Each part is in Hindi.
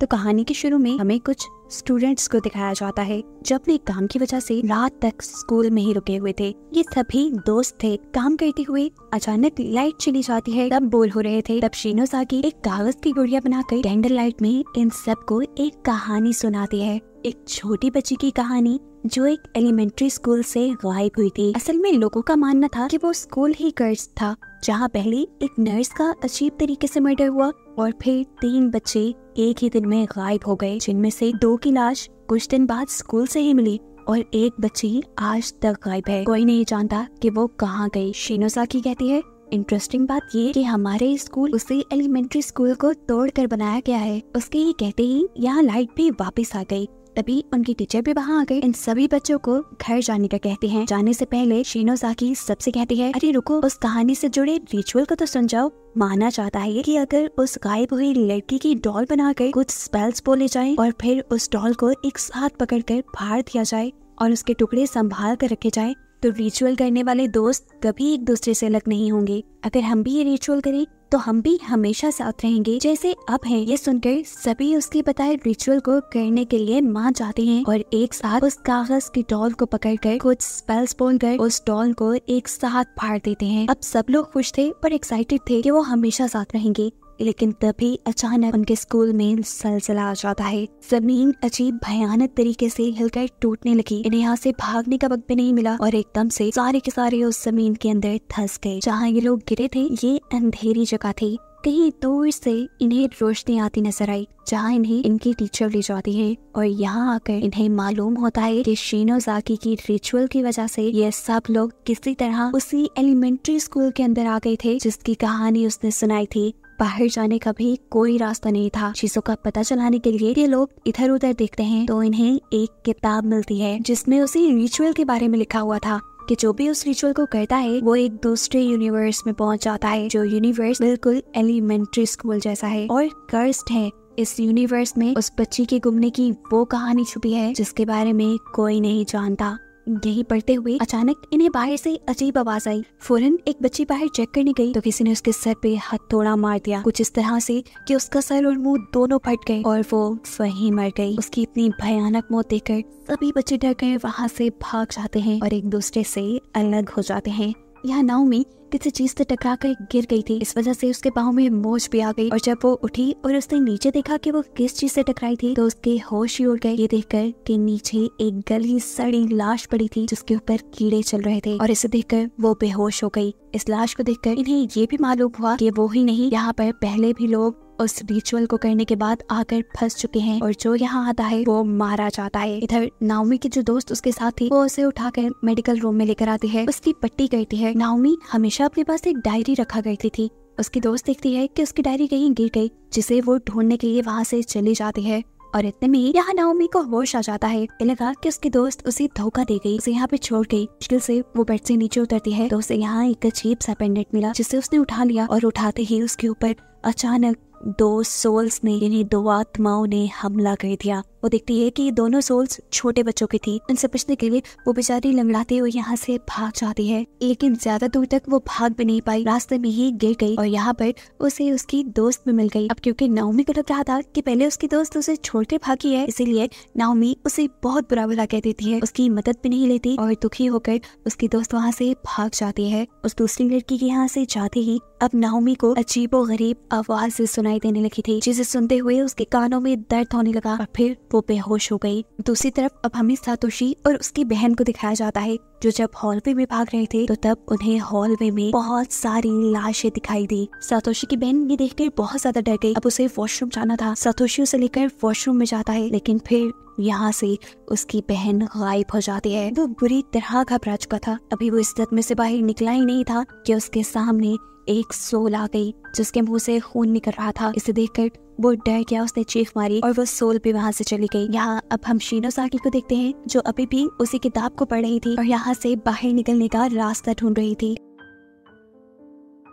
तो कहानी के शुरू में हमें कुछ स्टूडेंट्स को दिखाया जाता है जो अपने काम की वजह से रात तक स्कूल में ही रुके हुए थे ये सभी दोस्त थे काम करते हुए अचानक लाइट चली जाती है तब बोल हो रहे थे तब शीनो साकी एक कागज की गुड़िया बनाकर कैंडल लाइट में इन सबको एक कहानी सुनाती है एक छोटी बच्ची की कहानी जो एक एलिमेंट्री स्कूल से गायब हुई थी असल में लोगों का मानना था कि वो स्कूल ही कर्ज था जहाँ पहले एक नर्स का अजीब तरीके से मर्डर हुआ और फिर तीन बच्चे एक ही दिन में गायब हो गए जिनमें से दो की लाश कुछ दिन बाद स्कूल से ही मिली और एक बच्ची आज तक गायब है कोई नहीं जानता कि वो कहाँ गई की कहती है इंटरेस्टिंग बात ये कि हमारे स्कूल उसी एलिमेंट्री स्कूल को तोड़कर बनाया गया है उसके ये कहते ही यहाँ लाइट भी वापस आ गई तभी उनकी टीचर भी वहाँ आ गई इन सभी बच्चों को घर जाने का कहते हैं जाने से पहले शीनो साकी सबसे कहती है अरे रुको उस कहानी से जुड़े रिचुअल को तो सुन जाओ माना जाता है कि अगर उस गायब हुई लड़की की डॉल बना कर कुछ स्पेल्स बोले जाए और फिर उस डॉल को एक साथ पकड़कर भार दिया जाए और उसके टुकड़े संभाल कर रखे जाए तो रिचुअल करने वाले दोस्त कभी एक दूसरे से अलग नहीं होंगे अगर हम भी ये रिचुअल करें तो हम भी हमेशा साथ रहेंगे जैसे अब है ये सुनकर सभी उसके बताए रिचुअल को करने के लिए मां जाते हैं और एक साथ उस कागज की डॉल को पकड़कर कुछ स्पेल्स बोल कर उस डॉल को एक साथ फाड़ देते हैं अब सब लोग खुश थे और एक्साइटेड थे कि वो हमेशा साथ रहेंगे लेकिन तभी अचानक उनके स्कूल में सलसला आ जाता है जमीन अजीब भयानक तरीके से हिलकर टूटने लगी इन्हें यहाँ से भागने का वक्त भी नहीं मिला और एकदम से सारे के सारे उस जमीन के अंदर धस गए जहाँ ये लोग गिरे थे ये अंधेरी जगह थी कहीं दूर से इन्हें रोशनी आती नजर आई जहाँ इन्हें इनकी टीचर ले जाती है और यहाँ आकर इन्हें मालूम होता है कि शीनोजाकी की रिचुअल की वजह से ये सब लोग किसी तरह उसी एलिमेंट्री स्कूल के अंदर आ गए थे जिसकी कहानी उसने सुनाई थी बाहर जाने का भी कोई रास्ता नहीं था चीजों का पता चलाने के लिए ये लोग इधर उधर देखते हैं तो इन्हें एक किताब मिलती है जिसमें उसी रिचुअल के बारे में लिखा हुआ था कि जो भी उस रिचुअल को करता है वो एक दूसरे यूनिवर्स में पहुंच जाता है जो यूनिवर्स बिल्कुल एलिमेंट्री स्कूल जैसा है और कर्स्ट है इस यूनिवर्स में उस बच्ची के गुमने की वो कहानी छुपी है जिसके बारे में कोई नहीं जानता यही पढ़ते हुए अचानक इन्हें बाहर से अजीब आवाज आई फौरन एक बच्ची बाहर चेक करने गई तो किसी ने उसके सर पे हथौड़ा मार दिया कुछ इस तरह से कि उसका सर और मुंह दोनों फट गए और वो वहीं मर गई उसकी इतनी भयानक मौत देखकर सभी बच्चे डर गए वहाँ से भाग जाते हैं और एक दूसरे से अलग हो जाते हैं यहाँ नाव में किसी चीज से टकरा कर गिर गई थी इस वजह से उसके पाँव में मोच भी आ गई और जब वो उठी और उसने नीचे देखा कि वो किस चीज से टकराई थी तो उसके होश ही उड़ गए ये देखकर कि नीचे एक गली सड़ी लाश पड़ी थी जिसके ऊपर कीड़े चल रहे थे और इसे देखकर वो बेहोश हो गई इस लाश को देखकर इन्हें ये भी मालूम हुआ कि वो ही नहीं यहाँ पर पहले भी लोग उस रिचुअल को करने के बाद आकर फंस चुके हैं और जो यहाँ आता है वो मारा जाता है इधर नाउमी के जो दोस्त उसके साथ थी वो उसे उठाकर मेडिकल रूम में लेकर आती है उसकी पट्टी करती है नाउमी हमेशा दिशा अपने पास एक डायरी रखा करती थी उसकी दोस्त देखती है कि उसकी डायरी कहीं गिर गई जिसे वो ढूंढने के लिए वहाँ से चली जाती है और इतने में यहाँ नाओमी को होश आ जाता है लगा कि उसकी दोस्त उसे धोखा दे गई उसे यहाँ पे छोड़ गई मुश्किल से वो बेड से नीचे उतरती है तो उसे यहाँ एक अजीब सा पेंडेंट मिला जिसे उसने उठा लिया और उठाते ही उसके ऊपर अचानक दो सोल्स ने यानी दो आत्माओं ने हमला कर दिया वो देखती है कि दोनों सोल्स छोटे बच्चों की थी उनसे बचने के लिए वो बेचारी लंगड़ाते हुए यहाँ से भाग जाती है लेकिन ज्यादा दूर तक वो भाग भी नहीं पाई रास्ते में ही गिर गई और यहाँ पर उसे उसकी दोस्त भी मिल गई अब क्योंकि नाउमी को लग रहा था की पहले उसकी दोस्त उसे छोड़ के भागी है इसीलिए नाउमी उसे बहुत बुरा बुरा कह देती है उसकी मदद भी नहीं लेती और दुखी होकर उसकी दोस्त वहाँ से भाग जाती है उस दूसरी लड़की के यहाँ से जाते ही अब नाउमी को अजीबो गरीब आवाज सुन सुनाई देने लगी थी जिसे सुनते हुए उसके कानों में दर्द होने लगा और फिर वो बेहोश हो गई दूसरी तरफ अब हमें सातोशी और उसकी बहन को दिखाया जाता है जो जब हॉलवे में भाग रहे थे तो तब उन्हें हॉलवे में बहुत सारी लाशें दिखाई दी सातोशी की बहन ये देखकर बहुत ज्यादा डर गई अब उसे वॉशरूम जाना था सातोशी उसे लेकर वॉशरूम में जाता है लेकिन फिर यहाँ से उसकी बहन गायब हो जाती है वो बुरी तरह घबरा चुका था अभी वो इस में से बाहर निकला ही नहीं था कि उसके सामने एक सोल आ गई जिसके मुंह से खून निकल रहा था इसे देखकर वो डर गया उसने चीख मारी और वो सोल भी वहाँ से चली गई यहाँ अब हम शीनो साकी को देखते हैं जो अभी भी उसी किताब को पढ़ रही थी और यहाँ से बाहर निकलने का रास्ता ढूंढ रही थी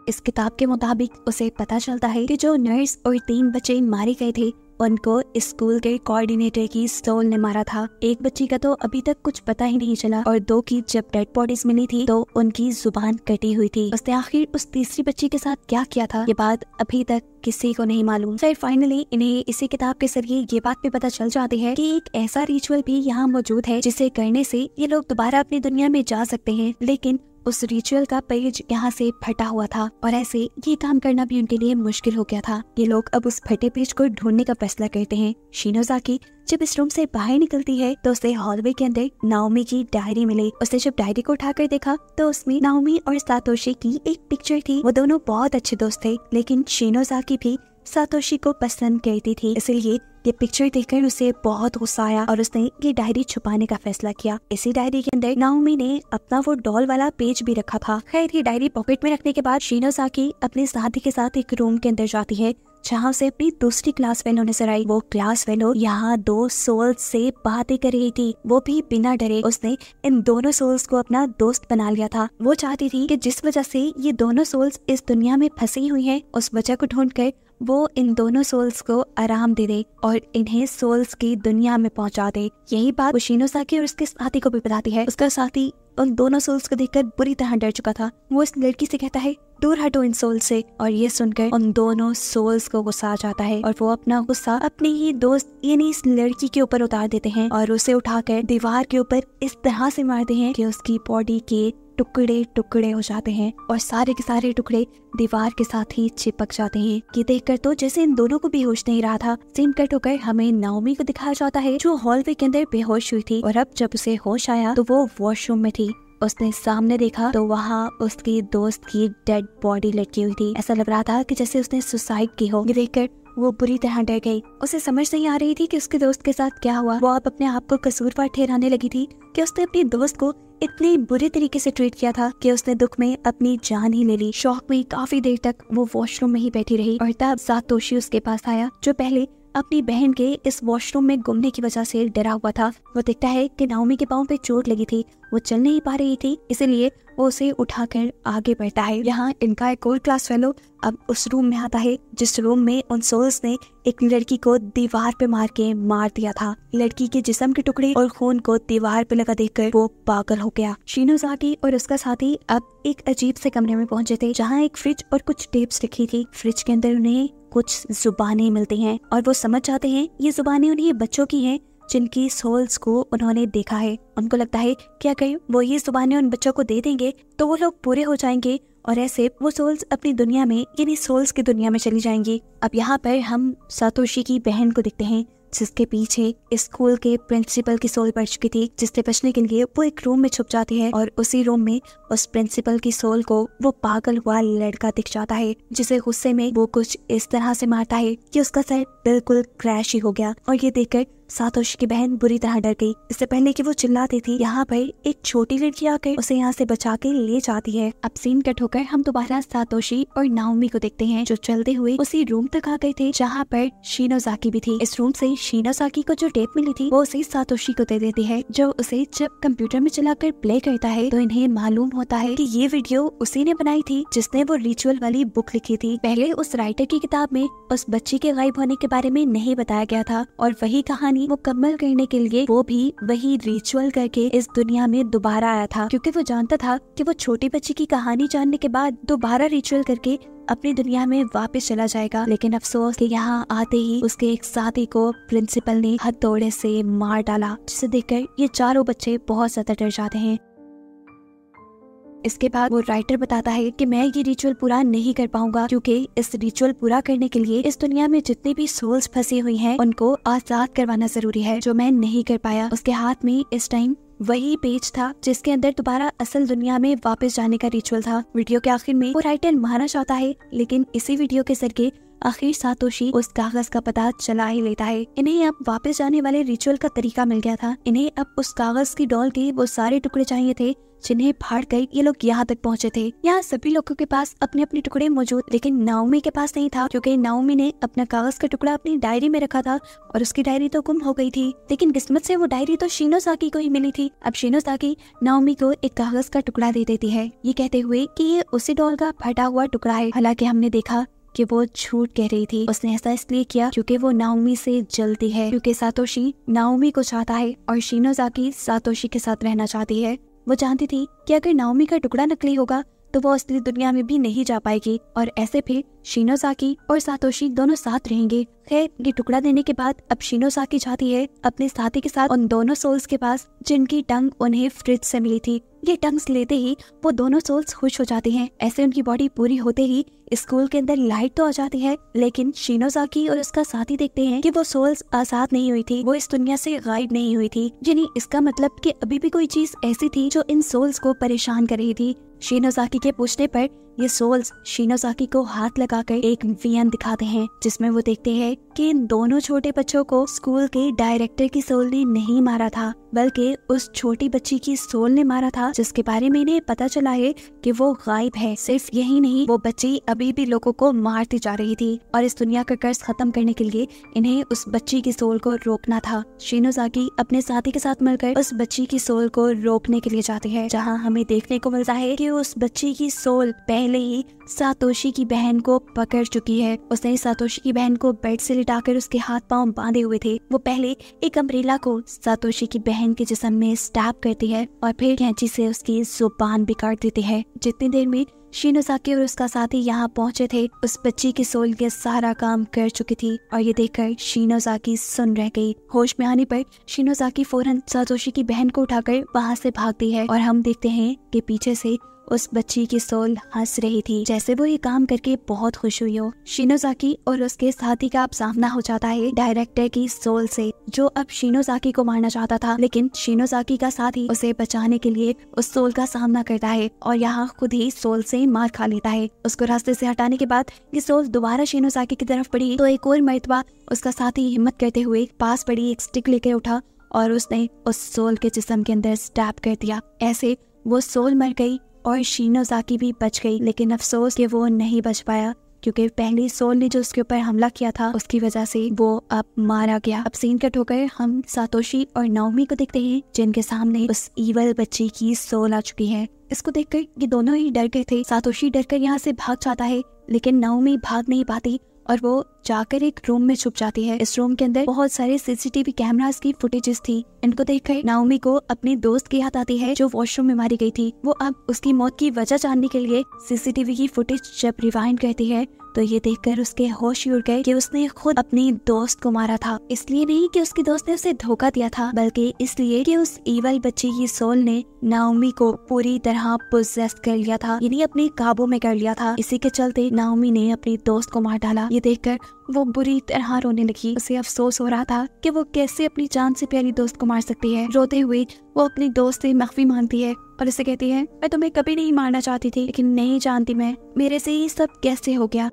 इस किताब के मुताबिक उसे पता चलता है कि जो नर्स और तीन बच्चे मारे गए थे उनको स्कूल के कोऑर्डिनेटर की स्टोल ने मारा था एक बच्ची का तो अभी तक कुछ पता ही नहीं चला और दो की जब डेड बॉडीज मिली थी तो उनकी जुबान कटी हुई थी उसने आखिर उस तीसरी बच्ची के साथ क्या किया था ये बात अभी तक किसी को नहीं मालूम फिर फाइनली इन्हें इसी किताब के जरिए ये बात भी पता चल जाती है कि एक ऐसा रिचुअल भी यहाँ मौजूद है जिसे करने से ये लोग दोबारा अपनी दुनिया में जा सकते हैं लेकिन उस रिचुअल का पेज यहाँ से फटा हुआ था और ऐसे ये काम करना भी उनके लिए मुश्किल हो गया था ये लोग अब उस फटे पेज को ढूंढने का फैसला करते हैं शीनोजाकी जब इस रूम से बाहर निकलती है तो उसे हॉलवे के अंदर नाओमी की डायरी मिली उसने जब डायरी को उठाकर देखा तो उसमें नाओमी और सातोशी की एक पिक्चर थी वो दोनों बहुत अच्छे दोस्त थे लेकिन शीनोजाकी भी सातोशी को पसंद करती थी इसलिए ये पिक्चर देखकर उसे बहुत गुस्सा आया और उसने ये डायरी छुपाने का फैसला किया इसी डायरी के अंदर नाउमी ने अपना वो डॉल वाला पेज भी रखा था खैर ये डायरी पॉकेट में रखने के बाद साकी अपने साथी के साथ एक रूम के अंदर जाती है जहाँ से अपनी दूसरी क्लास फेलो नजर आई वो क्लास फेलो यहाँ दो सोल्स से बातें कर रही थी वो भी बिना डरे उसने इन दोनों सोल्स को अपना दोस्त बना लिया था वो चाहती थी कि जिस वजह से ये दोनों सोल्स इस दुनिया में फंसी हुई हैं उस वजह को ढूंढ कर वो इन दोनों सोल्स को आराम दे दे और इन्हें सोल्स की दुनिया में पहुंचा दे यही बात वो साकी और उसके साथी को भी बताती है उसका साथी उन दोनों सोल्स को देखकर बुरी तरह डर चुका था वो इस लड़की से कहता है दूर हटो इन सोल से और ये सुनकर उन दोनों सोल्स को गुस्सा आ जाता है और वो अपना गुस्सा अपने ही दोस्त यानी इस लड़की के ऊपर उतार देते हैं और उसे उठाकर दीवार के ऊपर इस तरह से मारते हैं कि उसकी बॉडी के टुकड़े टुकड़े हो जाते हैं और सारे के सारे टुकड़े दीवार के साथ ही चिपक जाते हैं ये देखकर तो जैसे इन दोनों को बेहोश नहीं रहा था सीन कट होकर हमें नाओमी को दिखाया जाता है जो हॉलवे के अंदर बेहोश हुई थी और अब जब उसे होश आया तो वो वॉशरूम में थी उसने सामने देखा तो वहाँ उसकी दोस्त की डेड बॉडी लटकी हुई थी ऐसा लग रहा था कि जैसे उसने सुसाइड की हो ये देखकर वो बुरी तरह डर गई उसे समझ नहीं आ रही थी कि उसके दोस्त के साथ क्या हुआ वो अब अपने आप को कसूरवार ठहराने लगी थी कि उसने अपनी दोस्त को इतने बुरे तरीके से ट्रीट किया था कि उसने दुख में अपनी जान ही ले ली शौक में काफी देर तक वो वॉशरूम में ही बैठी रही और तब सातोशी उसके पास आया जो पहले अपनी बहन के इस वॉशरूम में घूमने की वजह से डरा हुआ था वो देखता है कि नाउमी के पाँव पे चोट लगी थी वो चल नहीं पा रही थी इसीलिए वो उसे उठाकर आगे बढ़ता है यहाँ इनका एक और क्लास फेलो अब उस रूम में आता है जिस रूम में उन सोल्स ने एक लड़की को दीवार पे मार के मार दिया था लड़की के जिसम के टुकड़े और खून को दीवार पे लगा देख वो पागल हो गया शीनो जाकी और उसका साथी अब एक अजीब से कमरे में पहुंचे थे जहाँ एक फ्रिज और कुछ टेप्स रखी थी फ्रिज के अंदर उन्हें कुछ जुबानें मिलती हैं और वो समझ जाते हैं ये जुबानें उन्हीं बच्चों की हैं जिनकी सोल्स को उन्होंने देखा है उनको लगता है कि अगर वो ये जुबानें उन बच्चों को दे देंगे तो वो लोग पूरे हो जाएंगे और ऐसे वो सोल्स अपनी दुनिया में यानी सोल्स की दुनिया में चली जाएंगी अब यहाँ पर हम सातोशी की बहन को देखते हैं जिसके पीछे स्कूल के प्रिंसिपल की सोल पड़ चुकी थी जिससे बचने के लिए वो एक रूम में छुप जाती है और उसी रूम में उस प्रिंसिपल की सोल को वो पागल हुआ लड़का दिख जाता है जिसे गुस्से में वो कुछ इस तरह से मारता है कि उसका सर बिल्कुल क्रैश ही हो गया और ये देखकर सातोशी की बहन बुरी तरह डर गई इससे पहले कि वो चिल्लाती थी यहाँ पर एक छोटी लड़की आकर उसे यहाँ से बचा के ले जाती है अब सीन कट होकर हम दोबारा सातोशी और नाउमी को देखते हैं जो चलते हुए उसी रूम तक आ गए थे जहाँ पर शीनोजाकी भी थी इस रूम से शीनोजाकी को जो टेप मिली थी वो उसे सातोशी को दे देती है जो उसे जब कंप्यूटर में चलाकर प्ले करता है तो इन्हें मालूम होता है की ये वीडियो उसी ने बनाई थी जिसने वो रिचुअल वाली बुक लिखी थी पहले उस राइटर की किताब में उस बच्ची के गायब होने के बारे में नहीं बताया गया था और वही कहानी पूरी मुकम्मल करने के लिए वो भी वही रिचुअल करके इस दुनिया में दोबारा आया था क्योंकि वो जानता था कि वो छोटी बच्ची की कहानी जानने के बाद दोबारा रिचुअल करके अपनी दुनिया में वापस चला जाएगा लेकिन अफसोस कि यहाँ आते ही उसके एक साथी को प्रिंसिपल ने हथौड़े से मार डाला जिसे देखकर ये चारों बच्चे बहुत ज्यादा डर जाते हैं इसके बाद वो राइटर बताता है कि मैं ये रिचुअल पूरा नहीं कर पाऊंगा क्योंकि इस रिचुअल पूरा करने के लिए इस दुनिया में जितनी भी सोल्स फंसी हुई हैं उनको आजाद करवाना जरूरी है जो मैं नहीं कर पाया उसके हाथ में इस टाइम वही पेज था जिसके अंदर दोबारा असल दुनिया में वापस जाने का रिचुअल था वीडियो के आखिर में वो राइटर माना चाहता है लेकिन इसी वीडियो के जरिए आखिर सातोशी उस कागज का पता चला ही लेता है इन्हें अब वापस जाने वाले रिचुअल का तरीका मिल गया था इन्हें अब उस कागज की डॉल के वो सारे टुकड़े चाहिए थे जिन्हें फाड़ गई ये लोग यहाँ तक पहुँचे थे यहाँ सभी लोगों के पास अपने अपने टुकड़े मौजूद लेकिन नाउमी के पास नहीं था क्योंकि नाउमी ने अपना कागज का टुकड़ा अपनी डायरी में रखा था और उसकी डायरी तो गुम हो गई थी लेकिन किस्मत से वो डायरी तो शीनो साकी को ही मिली थी अब शीनो साकी नाउमी को एक कागज का टुकड़ा दे देती है ये कहते हुए की ये उसी डॉल का फटा हुआ टुकड़ा है हालांकि हमने देखा कि वो झूठ कह रही थी उसने ऐसा इसलिए किया क्योंकि वो नाउमी से जलती है क्योंकि सातोशी नाउमी को चाहता है और शीनोजाकी सातोशी के साथ रहना चाहती है वो जानती थी कि अगर नाओमी का टुकड़ा नकली होगा तो वो असली दुनिया में भी नहीं जा पाएगी और ऐसे फिर शीनोसाकी और सातोशी दोनों साथ रहेंगे खैर ये टुकड़ा देने के बाद अब शीनोसाकी जाती है अपने साथी के साथ उन दोनों सोल्स के पास जिनकी टंग उन्हें फ्रिज से मिली थी ये टंग्स लेते ही वो दोनों सोल्स खुश हो जाते हैं ऐसे उनकी बॉडी पूरी होते ही स्कूल के अंदर लाइट तो आ जाती है लेकिन शिनोजाकी और उसका साथी देखते हैं कि वो सोल्स आजाद नहीं हुई थी वो इस दुनिया से गायब नहीं हुई थी यानी इसका मतलब कि अभी भी कोई चीज ऐसी थी जो इन सोल्स को परेशान कर रही थी शिनोजाकी के पूछने पर ये सोल्स शीनोजाकी को हाथ लगाकर एक वियन दिखाते हैं जिसमें वो देखते हैं कि इन दोनों छोटे बच्चों को स्कूल के डायरेक्टर की सोल ने नहीं मारा था बल्कि उस छोटी बच्ची की सोल ने मारा था जिसके बारे में इन्हें पता चला है कि वो गायब है सिर्फ यही नहीं वो बच्ची अभी भी लोगों को मारती जा रही थी और इस दुनिया का कर्ज खत्म करने के लिए इन्हें उस बच्ची की सोल को रोकना था शीनोजाकी अपने साथी के साथ मिलकर उस बच्ची की सोल को रोकने के लिए जाते हैं जहाँ हमें देखने को मिलता है की उस बच्ची की सोल पहले ही सातोशी की बहन को पकड़ चुकी है उसने सातोशी की बहन को बेड से लिटाकर उसके हाथ पांव बांधे हुए थे वो पहले एक अम्ब्रेला को सातोशी की बहन के जिसम में स्टैप करती है और फिर कैंची से उसकी जुबान बिगाड़ देती है जितनी देर में शीनोजाकी और उसका साथी यहाँ पहुंचे थे उस बच्ची की सोल के सारा काम कर चुकी थी और ये देखकर शीनोजाकी सुन रह गई होश में आने पर शीनोजाकी फौरन सातोशी की बहन को उठाकर वहाँ से भागती है और हम देखते हैं कि पीछे से उस बच्ची की सोल हंस रही थी जैसे वो ये काम करके बहुत खुश हुई हो शिनोजाकी और उसके साथी का अब सामना हो जाता है डायरेक्टर की सोल से जो अब शिनोजाकी को मारना चाहता था लेकिन शिनोजाकी का साथी उसे बचाने के लिए उस सोल का सामना करता है और यहाँ खुद ही सोल से मार खा लेता है उसको रास्ते से हटाने के बाद ये सोल दोबारा शिनोजाकी की तरफ पड़ी तो एक और मरतबा उसका साथी हिम्मत करते हुए पास पड़ी एक स्टिक लेकर उठा और उसने उस सोल के जिसम के अंदर स्टैप कर दिया ऐसे वो सोल मर गई और शीनोजाकी भी बच गई लेकिन अफसोस कि वो नहीं बच पाया क्योंकि पहले सोल ने जो उसके ऊपर हमला किया था उसकी वजह से वो अब मारा गया अब सीन कट होकर हम सातोशी और नवमी को देखते हैं जिनके सामने उस ईवल बच्चे की सोल आ चुकी है इसको देखकर ये दोनों ही डर गए थे सातोशी डर कर यहाँ से भाग जाता है लेकिन नवमी भाग नहीं पाती और वो जाकर एक रूम में छुप जाती है इस रूम के अंदर बहुत सारे सीसीटीवी कैमरास की फुटेजेस थी इनको देखकर नाउमी को अपने दोस्त की याद आती है जो वॉशरूम में मारी गई थी वो अब उसकी मौत की वजह जानने के लिए सीसीटीवी की फुटेज जब रिवाइंड करती है तो ये देखकर उसके होश ही उड़ गए कि उसने खुद अपने दोस्त को मारा था इसलिए नहीं कि उसके दोस्त ने उसे धोखा दिया था बल्कि इसलिए कि उस ईवल बच्चे की सोल ने नाओमी को पूरी तरह पोजेस्ट कर लिया था यानी अपने काबू में कर लिया था इसी के चलते नाओमी ने अपने दोस्त को मार डाला ये देखकर वो बुरी तरह रोने लगी उसे अफसोस हो रहा था कि वो कैसे अपनी जान से प्यारी दोस्त को मार सकती है रोते हुए वो अपनी दोस्त से मखफी मांगती है और उसे कहती है मैं तुम्हें कभी नहीं मारना चाहती थी लेकिन नहीं जानती मैं मेरे से ये सब कैसे हो गया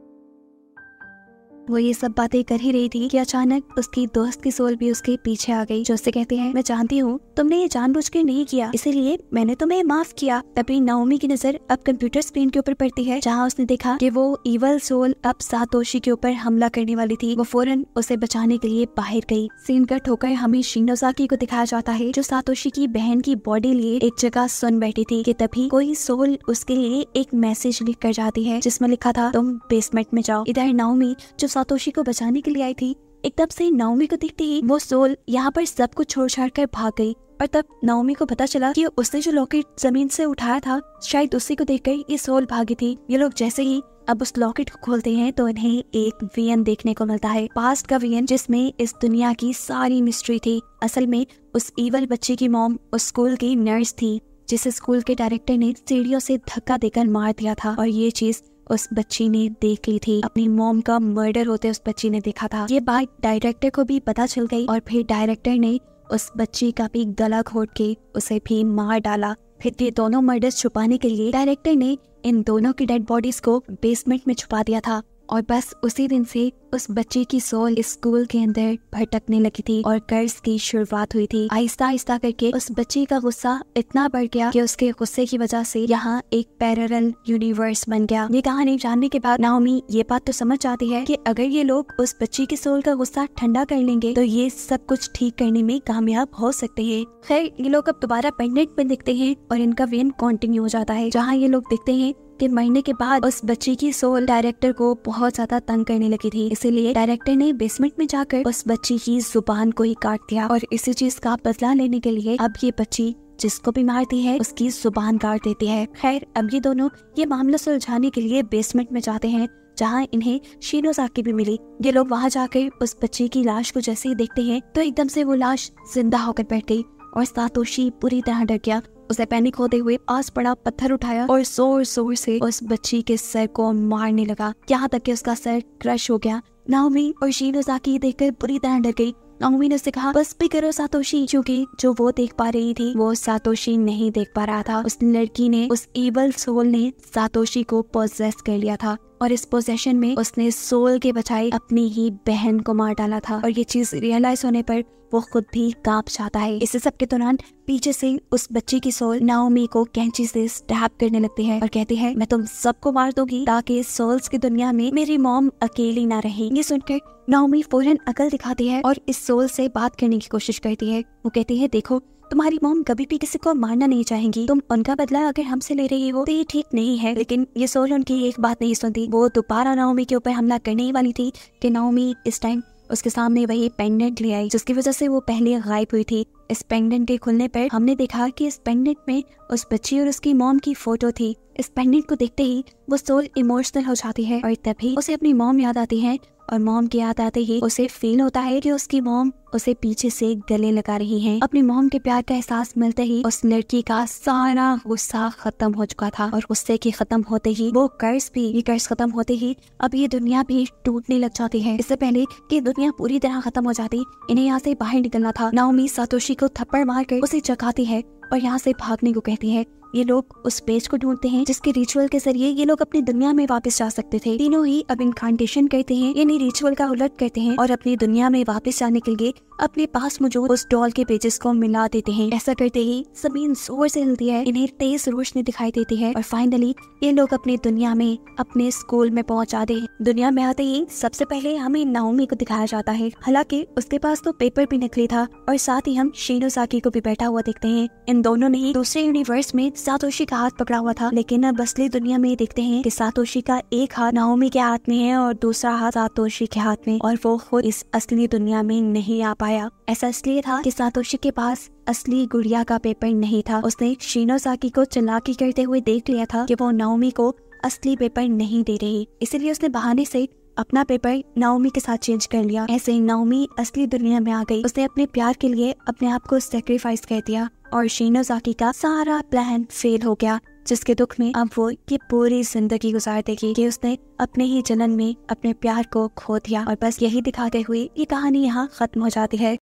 वो ये सब बातें कर ही रही थी कि अचानक उसकी दोस्त की सोल भी उसके पीछे आ गई जो उससे कहते हैं मैं जानती हूँ तुमने ये जानबूझकर नहीं किया इसीलिए मैंने तुम्हें माफ किया तभी नाओमी की नजर अब कंप्यूटर स्क्रीन के ऊपर पड़ती है जहाँ उसने देखा कि वो इवल सोल अब सातोशी के ऊपर हमला करने वाली थी वो फौरन उसे बचाने के लिए बाहर गई सीन का ठोकर हमें शिनोजाकी को दिखाया जाता है जो सातोशी की बहन की बॉडी लिए एक जगह सुन बैठी थी की तभी कोई सोल उसके लिए एक मैसेज लिख कर जाती है जिसमे लिखा था तुम बेसमेंट में जाओ इधर नाओमी जो सातोशी को बचाने के लिए आई थी एकदम से नाओमी को देखते ही वो सोल यहाँ पर सब कुछ छोड़ छाड़ कर भाग गई और तब नाओमी को पता चला कि उसने जो लॉकेट जमीन से उठाया था शायद उसी को देख कर ये सोल भागी थी ये लोग जैसे ही अब उस लॉकेट को खोलते हैं तो इन्हें एक वियन देखने को मिलता है पास्ट का वीएन जिसमें इस दुनिया की सारी मिस्ट्री थी असल में उस ईवल बच्चे की मॉम उस स्कूल की नर्स थी जिसे स्कूल के डायरेक्टर ने सीढ़ियों से धक्का देकर मार दिया था और ये चीज उस बच्ची ने देख ली थी अपनी मोम का मर्डर होते उस बच्ची ने देखा था ये बात डायरेक्टर को भी पता चल गई और फिर डायरेक्टर ने उस बच्ची का भी गला घोट के उसे भी मार डाला फिर ये दोनों मर्डर्स छुपाने के लिए डायरेक्टर ने इन दोनों की डेड बॉडीज को बेसमेंट में छुपा दिया था और बस उसी दिन से उस बच्चे की सोल स्कूल के अंदर भटकने लगी थी और कर्ज की शुरुआत हुई थी आहिस्ता आहिस्ता करके उस बच्चे का गुस्सा इतना बढ़ गया कि उसके गुस्से की वजह से यहाँ एक पैरल यूनिवर्स बन गया ये कहानी जानने के बाद नाओमी ये बात तो समझ आती है कि अगर ये लोग उस बच्चे की सोल का गुस्सा ठंडा कर लेंगे तो ये सब कुछ ठीक करने में कामयाब हो सकते है खैर ये लोग अब दोबारा पेंडेंट में दिखते हैं और इनका वेन कॉन्टिन्यू हो जाता है जहाँ ये लोग दिखते हैं के महीने के बाद उस बच्ची की सोल डायरेक्टर को बहुत ज्यादा तंग करने लगी थी इसीलिए डायरेक्टर ने बेसमेंट में जाकर उस बच्ची की जुबान को ही काट दिया और इसी चीज का बदला लेने के लिए अब ये बच्ची जिसको भी मारती है उसकी जुबान काट देती है खैर अब ये दोनों ये मामला सुलझाने के लिए बेसमेंट में जाते हैं जहाँ इन्हें शीनो साकी भी मिली ये लोग वहाँ जाकर उस बच्ची की लाश को जैसे ही देखते हैं तो एकदम से वो लाश जिंदा होकर बैठ गई और सातोशी पूरी तरह डर गया उसने पैनिक होते हुए पास पड़ा पत्थर उठाया और जोर जोर से उस बच्ची के सर को मारने लगा यहाँ तक कि उसका सर क्रश हो गया नाउमी और शीनोजा की देखकर बुरी तरह डर गई नाउमी ने उसे कहा बस भी करो सातोशी क्योंकि जो वो देख पा रही थी वो सातोशी नहीं देख पा रहा था उस लड़की ने उस एबल सोल ने सातोशी को पोजेस कर लिया था और इस पोजेशन में उसने सोल के बजाय अपनी ही बहन को मार डाला था और ये चीज रियलाइज होने पर वो खुद भी कांप जाता है इस सब के दौरान पीछे से उस बच्चे की सोल नाओमी को कैंची से स्टैप करने लगती है और कहती है मैं तुम सबको मार दूंगी ताकि सोल्स की दुनिया में मेरी मॉम अकेली ना रहे ये सुनकर नाओमी फौरन अकल दिखाती है और इस सोल से बात करने की कोशिश करती है वो कहती है देखो तुम्हारी मोम कभी भी किसी को मारना नहीं चाहेंगी तुम उनका बदला अगर हमसे ले रही हो तो ये ठीक नहीं है लेकिन ये सोल उनकी एक बात नहीं सुनती वो दोबारा नाओमी के ऊपर हमला करने ही वाली थी कि नाओमी इस टाइम उसके सामने वही पेंडेंट ले आई जिसकी वजह से वो पहले गायब हुई थी इस पेंडेंट के खुलने पर हमने देखा कि इस पेंडेंट में उस बच्ची और उसकी मॉम की फोटो थी इस पेंडेंट को देखते ही वो सोल इमोशनल हो जाती है और तभी उसे अपनी मॉम याद आती है और मोम के याद आते ही उसे फील होता है कि उसकी मोम उसे पीछे से गले लगा रही है अपनी मोम के प्यार का एहसास मिलते ही उस लड़की का सारा गुस्सा खत्म हो चुका था और गुस्से के खत्म होते ही वो कर्ज भी ये कर्ज खत्म होते ही अब ये दुनिया भी टूटने लग जाती है इससे पहले कि दुनिया पूरी तरह खत्म हो जाती इन्हें यहाँ से बाहर निकलना था नाउमी सातोशी को थप्पड़ मार कर उसे चकाती है और यहाँ से भागने को कहती है ये लोग उस पेज को ढूंढते हैं जिसके रिचुअल के जरिए ये लोग अपनी दुनिया में वापस जा सकते थे तीनों ही अब इनकांटेशन कहते हैं यानी रिचुअल का उलट कहते हैं और अपनी दुनिया में वापस जाने के लिए अपने पास मौजूद उस डॉल के पेजेस को मिला देते हैं ऐसा करते ही जमीन जोर से हिलती है इन्हें तेज रोशनी दिखाई देती है और फाइनली ये लोग अपनी दुनिया में अपने स्कूल में पहुंच दे दुनिया में आते ही सबसे पहले हमें नाओमी को दिखाया जाता है हालांकि उसके पास तो पेपर भी नकली था और साथ ही हम साकी को भी बैठा हुआ देखते हैं इन दोनों ने ही दूसरे यूनिवर्स में सातोशी का हाथ पकड़ा हुआ था लेकिन अब असली दुनिया में देखते हैं कि सातोशी का एक हाथ नाओमी के हाथ में है और दूसरा हाथ सातोशी के हाथ में और वो खुद इस असली दुनिया में नहीं आ पाया ऐसा इसलिए था कि सातोशी के पास असली गुड़िया का पेपर नहीं था उसने शीनोसाकी को चलाकी करते हुए देख लिया था कि वो नाओमी को असली पेपर नहीं दे रही इसलिए उसने बहाने से अपना पेपर नाओमी के साथ चेंज कर लिया ऐसे नाओमी असली दुनिया में आ गई उसने अपने प्यार के लिए अपने आप को सेक्रीफाइस कर दिया और शीनोजाकी का सारा प्लान फेल हो गया जिसके दुख में अब वो ये पूरी जिंदगी गुजार देगी कि उसने अपने ही जनन में अपने प्यार को खो दिया और बस यही दिखाते हुए ये कहानी यहाँ खत्म हो जाती है